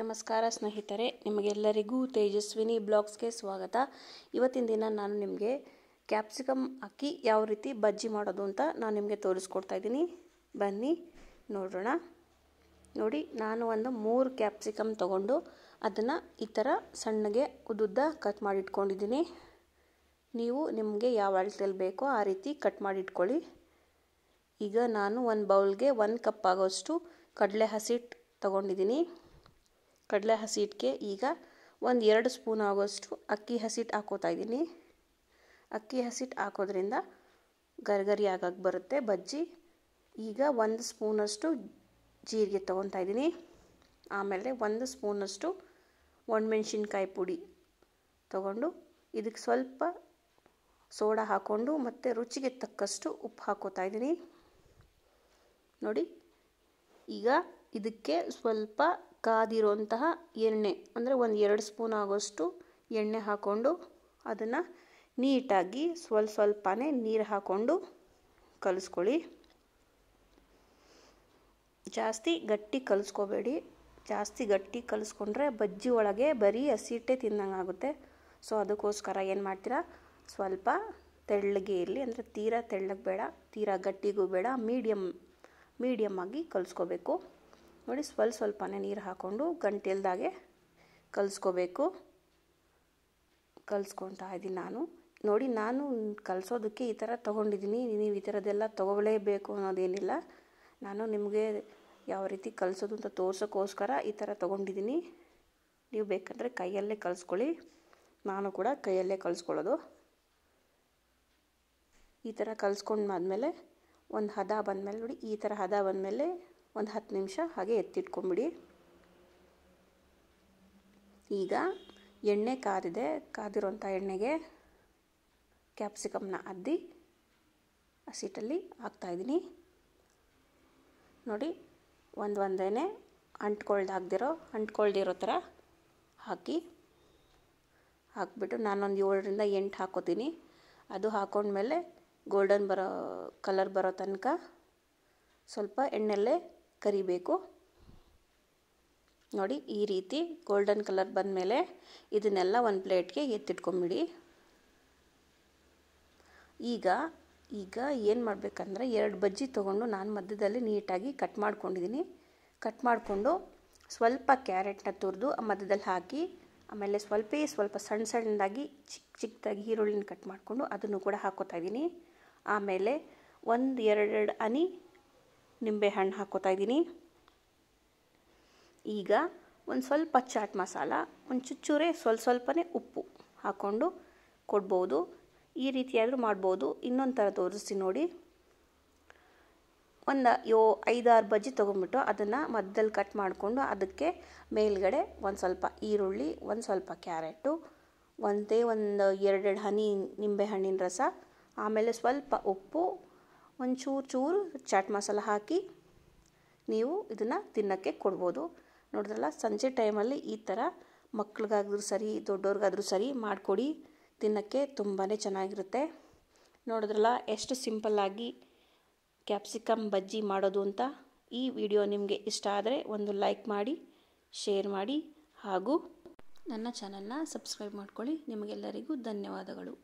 ನಮಸ್ಕಾರ ಸ್ನೇಹಿತರೆ ನಿಮಗೆಲ್ಲರಿಗೂ ತೇಜಸ್ವಿನಿ ಬ್ಲಾಗ್ಸ್ಗೆ ಸ್ವಾಗತ ಇವತ್ತಿನ ದಿನ ನಾನು ನಿಮಗೆ ಕ್ಯಾಪ್ಸಿಕಮ್ ಅಕ್ಕಿ ಯಾವ ರೀತಿ ಬಜ್ಜಿ ಮಾಡೋದು ಅಂತ ನಾನು ನಿಮಗೆ ತೋರಿಸ್ಕೊಡ್ತಾ ಇದ್ದೀನಿ ಬನ್ನಿ ನೋಡೋಣ ನೋಡಿ ನಾನು ಒಂದು ಮೂರು ಕ್ಯಾಪ್ಸಿಕಮ್ ತಗೊಂಡು ಅದನ್ನು ಈ ಥರ ಸಣ್ಣಗೆ ಉದ್ದುದ್ದ ಕಟ್ ಮಾಡಿಟ್ಕೊಂಡಿದ್ದೀನಿ ನೀವು ನಿಮಗೆ ಯಾವ ಅಳತೆಯಲ್ಲಿ ಬೇಕೋ ಆ ರೀತಿ ಕಟ್ ಮಾಡಿಟ್ಕೊಳ್ಳಿ ಈಗ ನಾನು ಒಂದು ಬೌಲ್ಗೆ ಒಂದು ಕಪ್ ಆಗೋಷ್ಟು ಕಡಲೆ ಹಸಿಟ್ಟು ತಗೊಂಡಿದ್ದೀನಿ ಕಡಲೆ ಹಸಿಟ್ಟಿಗೆ ಈಗ ಒಂದು ಎರಡು ಸ್ಪೂನ್ ಆಗೋಷ್ಟು ಅಕ್ಕಿ ಹಸಿಟ್ಟು ಹಾಕೋತಾ ಇದ್ದೀನಿ ಅಕ್ಕಿ ಹಸಿಟ್ಟು ಹಾಕೋದ್ರಿಂದ ಗರಿಗರಿ ಆಗಕ್ಕೆ ಬರುತ್ತೆ ಬಜ್ಜಿ ಈಗ ಒಂದು ಸ್ಪೂನಷ್ಟು ಜೀರಿಗೆ ತೊಗೊತಾ ಇದ್ದೀನಿ ಆಮೇಲೆ ಒಂದು ಸ್ಪೂನಷ್ಟು ಒಣಮೆಣ್ಸಿನ್ಕಾಯಿ ಪುಡಿ ತಗೊಂಡು ಇದಕ್ಕೆ ಸ್ವಲ್ಪ ಸೋಡಾ ಹಾಕ್ಕೊಂಡು ಮತ್ತು ರುಚಿಗೆ ತಕ್ಕಷ್ಟು ಉಪ್ಪು ಹಾಕೋತಾ ಇದ್ದೀನಿ ನೋಡಿ ಈಗ ಇದಕ್ಕೆ ಸ್ವಲ್ಪ ಕಾದಿರುವಂತಹ ಎಣ್ಣೆ ಅಂದರೆ ಒಂದು ಎರಡು ಸ್ಪೂನ್ ಆಗೋಷ್ಟು ಎಣ್ಣೆ ಹಾಕ್ಕೊಂಡು ಅದನ್ನು ನೀಟಾಗಿ ಸ್ವಲ್ಪ ಸ್ವಲ್ಪನೇ ನೀರು ಹಾಕ್ಕೊಂಡು ಕಲಿಸ್ಕೊಳ್ಳಿ ಜಾಸ್ತಿ ಗಟ್ಟಿ ಕಲಿಸ್ಕೋಬೇಡಿ ಜಾಸ್ತಿ ಗಟ್ಟಿ ಕಲಿಸ್ಕೊಂಡ್ರೆ ಬಜ್ಜಿ ಒಳಗೆ ಬರೀ ಹಸಿಟ್ಟೆ ತಿನ್ನಂಗೆ ಆಗುತ್ತೆ ಸೊ ಅದಕ್ಕೋಸ್ಕರ ಏನು ಮಾಡ್ತೀರಾ ಸ್ವಲ್ಪ ತೆಳ್ಳಗೆ ಇರಲಿ ಅಂದರೆ ತೀರಾ ತೆಳ್ಳಗೆ ಬೇಡ ತೀರಾ ಗಟ್ಟಿಗೂ ಬೇಡ ಮೀಡಿಯಮ್ ಮೀಡಿಯಮ್ ಆಗಿ ಕಲಿಸ್ಕೋಬೇಕು ನೋಡಿ ಸ್ವಲ್ಪ ಸ್ವಲ್ಪನೇ ನೀರು ಹಾಕ್ಕೊಂಡು ಗಂಟೆಲ್ದಾಗೆ ಕಲಿಸ್ಕೋಬೇಕು ಕಲಿಸ್ಕೊತಾ ಇದ್ದೀನಿ ನಾನು ನೋಡಿ ನಾನು ಕಲಿಸೋದಕ್ಕೆ ಈ ಥರ ತೊಗೊಂಡಿದ್ದೀನಿ ನೀವು ಈ ಥರದ್ದೆಲ್ಲ ತೊಗೊಳ್ಳೇಬೇಕು ಅನ್ನೋದೇನಿಲ್ಲ ನಾನು ನಿಮಗೆ ಯಾವ ರೀತಿ ಕಲಿಸೋದು ಅಂತ ತೋರ್ಸೋಕ್ಕೋಸ್ಕರ ಈ ಥರ ತೊಗೊಂಡಿದ್ದೀನಿ ನೀವು ಬೇಕಂದರೆ ಕೈಯಲ್ಲೇ ಕಲಿಸ್ಕೊಳ್ಳಿ ನಾನು ಕೂಡ ಕೈಯಲ್ಲೇ ಕಲಿಸ್ಕೊಳ್ಳೋದು ಈ ಥರ ಆದಮೇಲೆ ಒಂದು ಹದ ಬಂದಮೇಲೆ ನೋಡಿ ಈ ಥರ ಹದ ಬಂದಮೇಲೆ ಒಂದು ಹತ್ತು ನಿಮಿಷ ಹಾಗೆ ಎತ್ತಿಟ್ಕೊಂಬಿಡಿ ಈಗ ಎಣ್ಣೆ ಕಾದಿದೆ ಕಾದಿರೋಂಥ ಎಣ್ಣೆಗೆ ಕ್ಯಾಪ್ಸಿಕಮ್ನ ಅದ್ದಿ ಹಸಿಟ್ಟಲ್ಲಿ ಹಾಕ್ತಾಯಿದ್ದೀನಿ ನೋಡಿ ಒಂದು ಒಂದೇನೆ ಅಂಟ್ಕೊಳ್ದಾಗ್ದಿರೋ ಅಂಟ್ಕೊಳ್ದಿರೋ ಥರ ಹಾಕಿ ಹಾಕ್ಬಿಟ್ಟು ನಾನೊಂದು ಏಳರಿಂದ ಎಂಟು ಹಾಕೋತೀನಿ ಅದು ಹಾಕೊಂಡ್ಮೇಲೆ ಗೋಲ್ಡನ್ ಬರೋ ಕಲರ್ ಬರೋ ತನಕ ಸ್ವಲ್ಪ ಎಣ್ಣೆಲ್ಲೇ ಕರಿಬೇಕು ನೋಡಿ ಈ ರೀತಿ ಗೋಲ್ಡನ್ ಕಲರ್ ಬಂದಮೇಲೆ ಇದನ್ನೆಲ್ಲ ಒಂದು ಪ್ಲೇಟ್ಗೆ ಎತ್ತಿಟ್ಕೊಂಬಿಡಿ ಈಗ ಈಗ ಏನು ಮಾಡಬೇಕಂದ್ರೆ ಎರಡು ಬಜ್ಜಿ ತೊಗೊಂಡು ನಾನು ಮಧ್ಯದಲ್ಲಿ ನೀಟಾಗಿ ಕಟ್ ಮಾಡ್ಕೊಂಡಿದ್ದೀನಿ ಕಟ್ ಮಾಡಿಕೊಂಡು ಸ್ವಲ್ಪ ಕ್ಯಾರೆಟ್ನ ತುರಿದು ಮಧ್ಯದಲ್ಲಿ ಹಾಕಿ ಆಮೇಲೆ ಸ್ವಲ್ಪ ಸ್ವಲ್ಪ ಸಣ್ಣ ಸಣ್ಣದಾಗಿ ಚಿಕ್ಕ ಚಿಕ್ಕದಾಗಿ ಈರುಳ್ಳಿನ ಕಟ್ ಮಾಡಿಕೊಂಡು ಅದನ್ನು ಕೂಡ ಹಾಕೋತಾ ಇದ್ದೀನಿ ಆಮೇಲೆ ಒಂದು ಎರಡೆರಡು ಹನಿ ನಿಂಬೆಹಣ್ಣು ಹಾಕ್ಕೋತಾ ಇದ್ದೀನಿ ಈಗ ಒಂದು ಸ್ವಲ್ಪ ಚಾಟ್ ಮಸಾಲ ಒಂದು ಚುಚ್ಚೂರೆ ಸ್ವಲ್ಪ ಸ್ವಲ್ಪನೇ ಉಪ್ಪು ಹಾಕ್ಕೊಂಡು ಕೊಡ್ಬೋದು ಈ ರೀತಿಯಾದರೂ ಮಾಡ್ಬೋದು ಇನ್ನೊಂದು ಥರ ತೋರಿಸಿ ನೋಡಿ ಒಂದು ಯೋ ಐದಾರು ಬಜ್ಜಿ ತೊಗೊಂಬಿಟ್ಟು ಅದನ್ನು ಮಧ್ಯದಲ್ಲಿ ಕಟ್ ಮಾಡಿಕೊಂಡು ಅದಕ್ಕೆ ಮೇಲ್ಗಡೆ ಒಂದು ಸ್ವಲ್ಪ ಈರುಳ್ಳಿ ಒಂದು ಸ್ವಲ್ಪ ಕ್ಯಾರೆಟು ಒಂದೇ ಒಂದು ಎರಡೆರಡು ಹನಿ ನಿಂಬೆಹಣ್ಣಿನ ರಸ ಆಮೇಲೆ ಸ್ವಲ್ಪ ಉಪ್ಪು ಒಂಚೂರು ಚೂರು ಚಾಟ್ ಮಸಾಲ ಹಾಕಿ ನೀವು ಇದನ್ನು ತಿನ್ನೋಕ್ಕೆ ಕೊಡ್ಬೋದು ನೋಡಿದ್ರಲ್ಲ ಸಂಜೆ ಟೈಮಲ್ಲಿ ಈ ಥರ ಮಕ್ಳಿಗಾದ್ರೂ ಸರಿ ದೊಡ್ಡವ್ರಿಗಾದ್ರೂ ಸರಿ ಮಾಡಿಕೊಡಿ ತಿನ್ನೋಕ್ಕೆ ತುಂಬಾ ಚೆನ್ನಾಗಿರುತ್ತೆ ನೋಡಿದ್ರಲ್ಲ ಎಷ್ಟು ಸಿಂಪಲ್ಲಾಗಿ ಕ್ಯಾಪ್ಸಿಕಮ್ ಬಜ್ಜಿ ಮಾಡೋದು ಅಂತ ಈ ವಿಡಿಯೋ ನಿಮಗೆ ಇಷ್ಟ ಆದರೆ ಒಂದು ಲೈಕ್ ಮಾಡಿ ಶೇರ್ ಮಾಡಿ ಹಾಗೂ ನನ್ನ ಚಾನಲ್ನ ಸಬ್ಸ್ಕ್ರೈಬ್ ಮಾಡ್ಕೊಳ್ಳಿ ನಿಮಗೆಲ್ಲರಿಗೂ ಧನ್ಯವಾದಗಳು